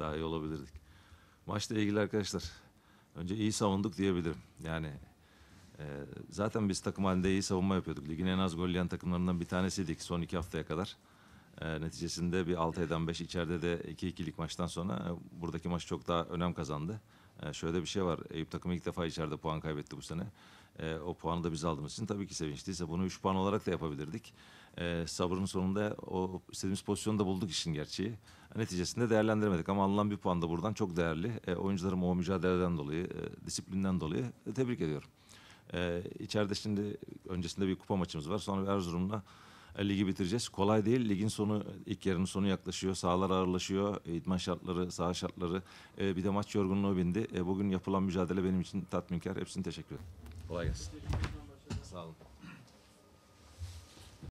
Daha iyi olabilirdik. Maçla ilgili arkadaşlar önce iyi savunduk diyebilirim. Yani e, zaten biz takım halinde iyi savunma yapıyorduk. Ligin en az gol yiyen takımlarından bir tanesiydik son iki haftaya kadar. E, neticesinde bir 6 eden 5 içeride de 2-2'lik maçtan sonra e, buradaki maç çok daha önem kazandı. E, şöyle bir şey var. Eyüp takımı ilk defa içeride puan kaybetti bu sene. E, o puanı da biz aldığımız için tabii ki sevinçliyse bunu 3 puan olarak da yapabilirdik. E, sabrın sonunda o istediğimiz pozisyonu da bulduk işin gerçeği. Neticesinde değerlendiremedik ama alınan bir puan da buradan çok değerli. E, oyuncularım o mücadeleden dolayı, e, disiplinden dolayı e, tebrik ediyorum. E, içeride şimdi öncesinde bir kupa maçımız var. Sonra Erzurum'la e, ligi bitireceğiz. Kolay değil. Ligin sonu, ilk yarının sonu yaklaşıyor. Sahalar ağırlaşıyor. E, idman şartları, saha şartları. E, bir de maç yorgunluğu bindi. E, bugün yapılan mücadele benim için tatminkar. Hepsine teşekkür ederim. Kolay gelsin.